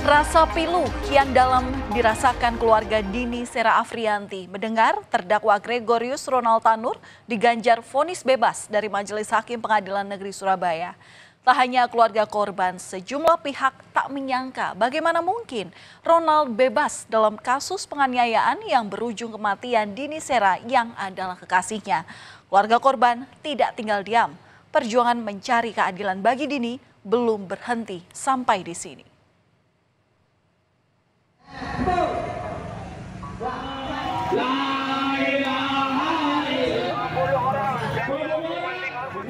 Rasa pilu kian dalam dirasakan keluarga Dini Sera Afrianti mendengar terdakwa Gregorius Ronald Tanur diganjar vonis bebas dari Majelis Hakim Pengadilan Negeri Surabaya. Tak hanya keluarga korban, sejumlah pihak tak menyangka bagaimana mungkin Ronald bebas dalam kasus penganiayaan yang berujung kematian Dini Sera yang adalah kekasihnya. Keluarga korban tidak tinggal diam. Perjuangan mencari keadilan bagi Dini belum berhenti sampai di sini.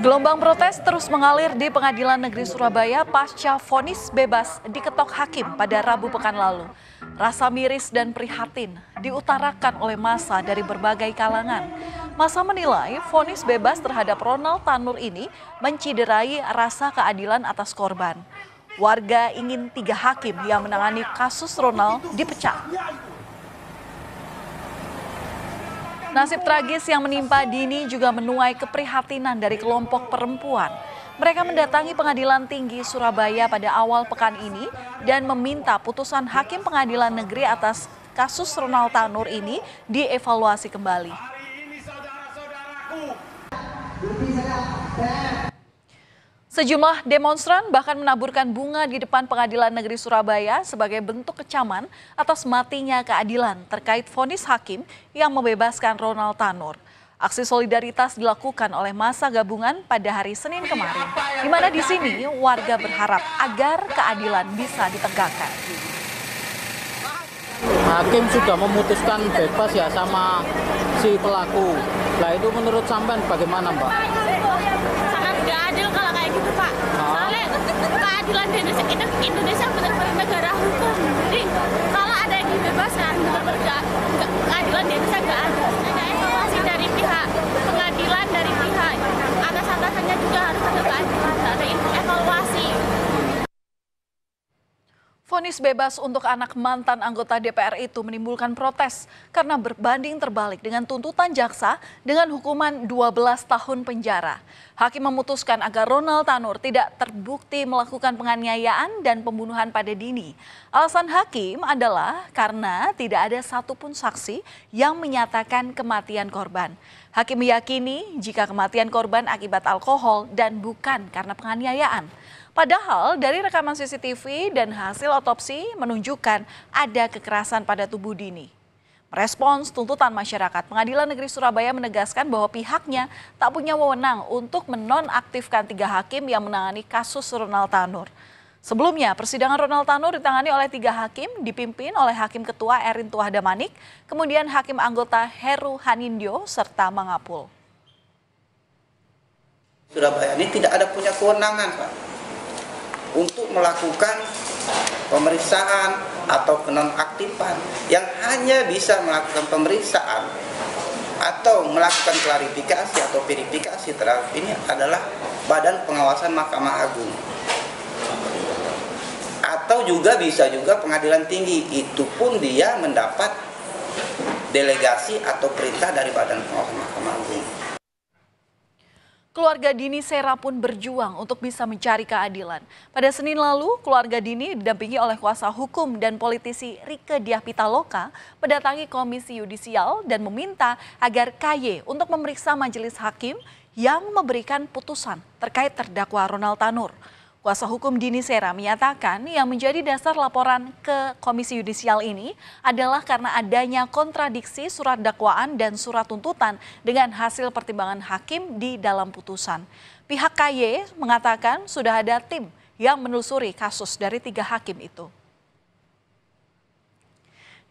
Gelombang protes terus mengalir di Pengadilan Negeri Surabaya pasca vonis bebas diketok hakim pada Rabu pekan lalu. Rasa miris dan prihatin diutarakan oleh masa dari berbagai kalangan. Masa menilai vonis bebas terhadap Ronald Tanur ini menciderai rasa keadilan atas korban. Warga ingin tiga hakim yang menangani kasus Ronald dipecat. Nasib tragis yang menimpa Dini juga menuai keprihatinan dari kelompok perempuan. Mereka mendatangi Pengadilan Tinggi Surabaya pada awal pekan ini dan meminta putusan Hakim Pengadilan Negeri atas kasus Ronald Tanur ini dievaluasi kembali. Sejumlah demonstran bahkan menaburkan bunga di depan Pengadilan Negeri Surabaya sebagai bentuk kecaman atas matinya keadilan terkait vonis hakim yang membebaskan Ronald Tanur. Aksi solidaritas dilakukan oleh masa gabungan pada hari Senin kemarin, di mana di sini warga berharap agar keadilan bisa ditegakkan. Hakim sudah memutuskan bebas ya sama si pelaku. Nah itu menurut sampean bagaimana, Mbak? nggak adil kalau kayak gitu pak soalnya keadilan di Indonesia Indonesia benar-benar negara hukum jadi kalau ada yang dibebaskan benar-benar keadilan di Indonesia nggak ada ada evaluasi dari pihak pengadilan dari pihak atas atasannya juga harus ada keadilan ada evaluasi Fonis bebas untuk anak mantan anggota DPR itu menimbulkan protes karena berbanding terbalik dengan tuntutan jaksa dengan hukuman 12 tahun penjara. Hakim memutuskan agar Ronald Tanur tidak terbukti melakukan penganiayaan dan pembunuhan pada Dini. Alasan hakim adalah karena tidak ada satupun saksi yang menyatakan kematian korban. Hakim meyakini jika kematian korban akibat alkohol dan bukan karena penganiayaan. Padahal dari rekaman CCTV dan hasil otopsi menunjukkan ada kekerasan pada tubuh Dini. Merespons tuntutan masyarakat, Pengadilan Negeri Surabaya menegaskan bahwa pihaknya tak punya wewenang untuk menonaktifkan tiga hakim yang menangani kasus Ronald Tanur. Sebelumnya, persidangan Ronald Tano ditangani oleh tiga hakim, dipimpin oleh Hakim Ketua Erin Tuahda Manik, kemudian Hakim Anggota Heru Hanindyo, serta Mangapul. Surabaya ini tidak ada punya kewenangan, Pak, untuk melakukan pemeriksaan atau penonaktifan yang hanya bisa melakukan pemeriksaan atau melakukan klarifikasi atau verifikasi terhadap ini adalah Badan Pengawasan Mahkamah Agung atau juga bisa juga pengadilan tinggi itu pun dia mendapat delegasi atau perintah dari Badan Pengawas Mahkamah Agung. Keluarga Dini Sera pun berjuang untuk bisa mencari keadilan. Pada Senin lalu, keluarga Dini didampingi oleh kuasa hukum dan politisi Rike Diah Pitaloka mendatangi Komisi Yudisial dan meminta agar KY untuk memeriksa majelis hakim yang memberikan putusan terkait terdakwa Ronald Tanur. Kuasa hukum Dini Sera menyatakan yang menjadi dasar laporan ke Komisi Yudisial ini adalah karena adanya kontradiksi surat dakwaan dan surat tuntutan dengan hasil pertimbangan hakim di dalam putusan. Pihak KY mengatakan sudah ada tim yang menelusuri kasus dari tiga hakim itu.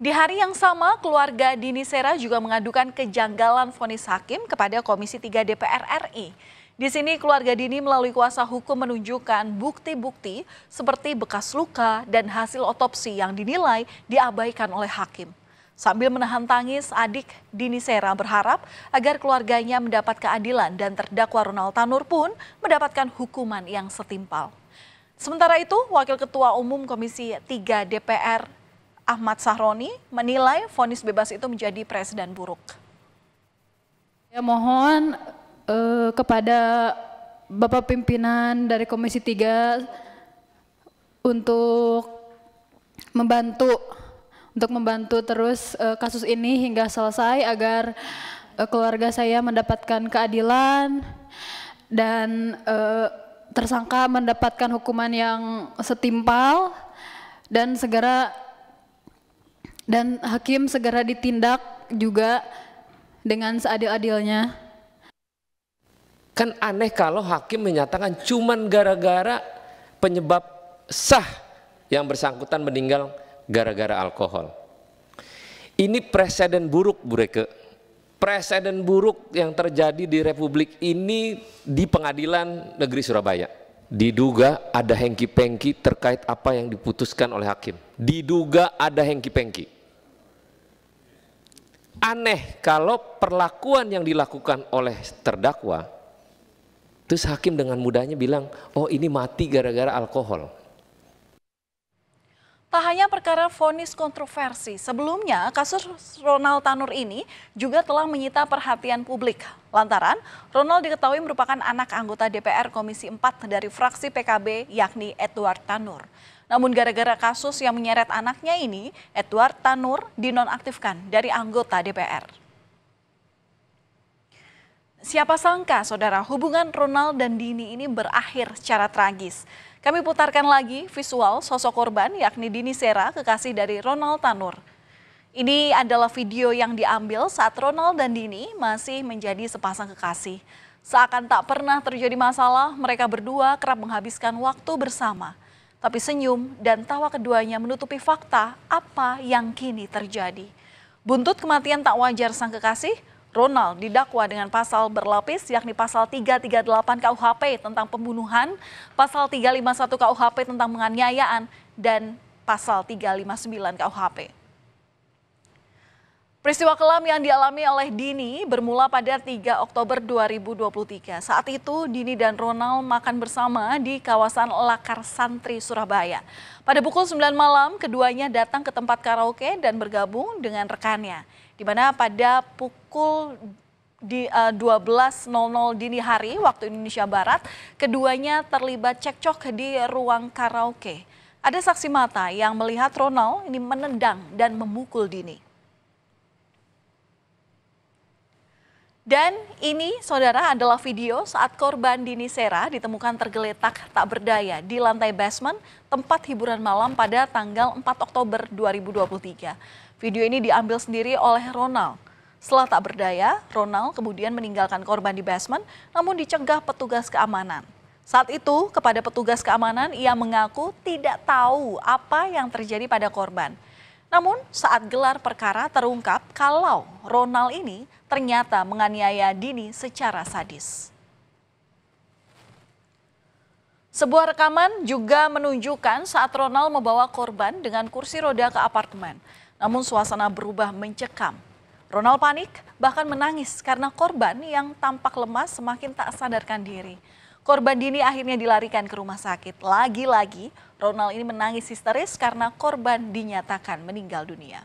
Di hari yang sama, keluarga Dini Sera juga mengadukan kejanggalan vonis hakim kepada Komisi 3 DPR RI. Di sini keluarga Dini melalui kuasa hukum menunjukkan bukti-bukti seperti bekas luka dan hasil otopsi yang dinilai diabaikan oleh hakim. Sambil menahan tangis, adik Dini Sera berharap agar keluarganya mendapat keadilan dan terdakwa Ronald Tanur pun mendapatkan hukuman yang setimpal. Sementara itu, Wakil Ketua Umum Komisi 3 DPR Ahmad Sahroni menilai vonis bebas itu menjadi presiden buruk. Ya mohon eh, kepada Bapak pimpinan dari Komisi 3 untuk membantu untuk membantu terus eh, kasus ini hingga selesai agar eh, keluarga saya mendapatkan keadilan dan eh, tersangka mendapatkan hukuman yang setimpal dan segera dan hakim segera ditindak juga dengan seadil-adilnya. Kan aneh kalau hakim menyatakan cuman gara-gara penyebab sah yang bersangkutan meninggal gara-gara alkohol. Ini presiden buruk, Bu Reke. Presiden buruk yang terjadi di Republik ini di pengadilan negeri Surabaya. Diduga ada hengki-pengki terkait apa yang diputuskan oleh hakim. Diduga ada hengki-pengki aneh kalau perlakuan yang dilakukan oleh terdakwa Terus hakim dengan mudahnya bilang, oh ini mati gara-gara alkohol. Tak hanya perkara vonis kontroversi, sebelumnya kasus Ronald Tanur ini juga telah menyita perhatian publik. Lantaran Ronald diketahui merupakan anak anggota DPR Komisi 4 dari fraksi PKB yakni Edward Tanur. Namun gara-gara kasus yang menyeret anaknya ini, Edward Tanur dinonaktifkan dari anggota DPR. Siapa sangka, saudara, hubungan Ronald dan Dini ini berakhir secara tragis. Kami putarkan lagi visual sosok korban, yakni Dini Sera, kekasih dari Ronald Tanur. Ini adalah video yang diambil saat Ronald dan Dini masih menjadi sepasang kekasih. Seakan tak pernah terjadi masalah, mereka berdua kerap menghabiskan waktu bersama. Tapi senyum dan tawa keduanya menutupi fakta apa yang kini terjadi. Buntut kematian tak wajar sang kekasih, Ronald didakwa dengan pasal berlapis yakni pasal 338 KUHP tentang pembunuhan, pasal 351 KUHP tentang penganiayaan dan pasal 359 KUHP. Peristiwa kelam yang dialami oleh Dini bermula pada 3 Oktober 2023. Saat itu Dini dan Ronald makan bersama di kawasan Lakar Santri, Surabaya. Pada pukul 9 malam, keduanya datang ke tempat karaoke dan bergabung dengan rekannya. Di mana pada pukul di 12.00 eh, dini hari waktu Indonesia Barat, keduanya terlibat cekcok di ruang karaoke. Ada saksi mata yang melihat Ronald ini menendang dan memukul Dini. Dan ini saudara adalah video saat korban Dini Sera ditemukan tergeletak tak berdaya di lantai basement tempat hiburan malam pada tanggal 4 Oktober 2023. Video ini diambil sendiri oleh Ronald. Setelah tak berdaya, Ronald kemudian meninggalkan korban di basement namun dicegah petugas keamanan. Saat itu kepada petugas keamanan ia mengaku tidak tahu apa yang terjadi pada korban. Namun saat gelar perkara terungkap kalau Ronald ini ternyata menganiaya Dini secara sadis. Sebuah rekaman juga menunjukkan saat Ronald membawa korban dengan kursi roda ke apartemen. Namun suasana berubah mencekam. Ronald panik bahkan menangis karena korban yang tampak lemas semakin tak sadarkan diri. Korban Dini akhirnya dilarikan ke rumah sakit. Lagi-lagi, Ronald ini menangis histeris karena korban dinyatakan meninggal dunia.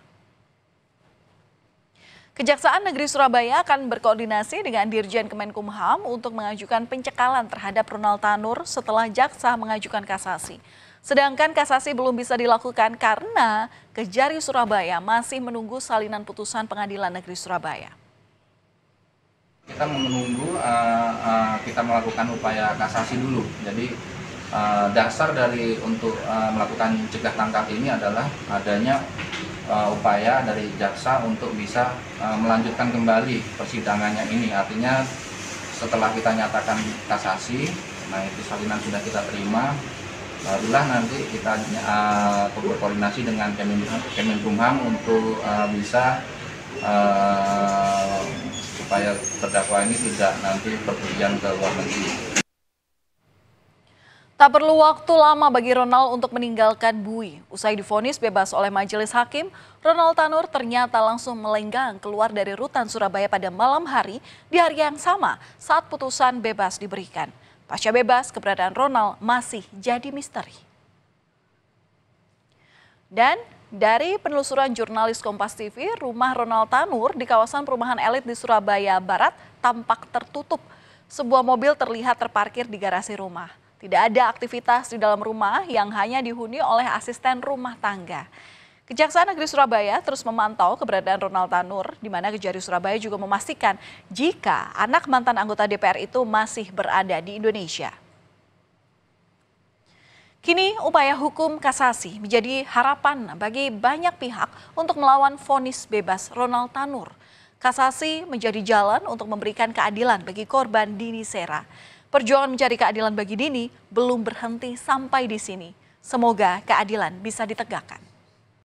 Kejaksaan Negeri Surabaya akan berkoordinasi dengan Dirjen Kemenkumham untuk mengajukan pencekalan terhadap Ronald Tanur setelah jaksa mengajukan kasasi. Sedangkan kasasi belum bisa dilakukan karena Kejari Surabaya masih menunggu salinan putusan Pengadilan Negeri Surabaya. Kita menunggu uh, uh, kita melakukan upaya kasasi dulu. Jadi uh, dasar dari untuk uh, melakukan cegah tangkap ini adalah adanya uh, upaya dari jaksa untuk bisa uh, melanjutkan kembali persidangannya ini. Artinya setelah kita nyatakan kasasi, nah itu salinan sudah kita terima, barulah nanti kita uh, berkoordinasi dengan Kemenkumham untuk uh, bisa uh, supaya terdakwa ini tidak nanti berpergian ke luar negeri. Tak perlu waktu lama bagi Ronald untuk meninggalkan Bui. Usai difonis bebas oleh majelis hakim, Ronald Tanur ternyata langsung melenggang keluar dari rutan Surabaya pada malam hari di hari yang sama saat putusan bebas diberikan. Pasca bebas, keberadaan Ronald masih jadi misteri. Dan dari penelusuran jurnalis Kompas TV, rumah Ronald Tanur di kawasan perumahan elit di Surabaya Barat tampak tertutup. Sebuah mobil terlihat terparkir di garasi rumah. Tidak ada aktivitas di dalam rumah yang hanya dihuni oleh asisten rumah tangga. Kejaksaan Negeri Surabaya terus memantau keberadaan Ronald Tanur, di mana Kejari Surabaya juga memastikan jika anak mantan anggota DPR itu masih berada di Indonesia. Kini upaya hukum kasasi menjadi harapan bagi banyak pihak untuk melawan vonis bebas Ronald Tanur. Kasasi menjadi jalan untuk memberikan keadilan bagi korban Dini Sera. Perjuangan mencari keadilan bagi Dini belum berhenti sampai di sini. Semoga keadilan bisa ditegakkan.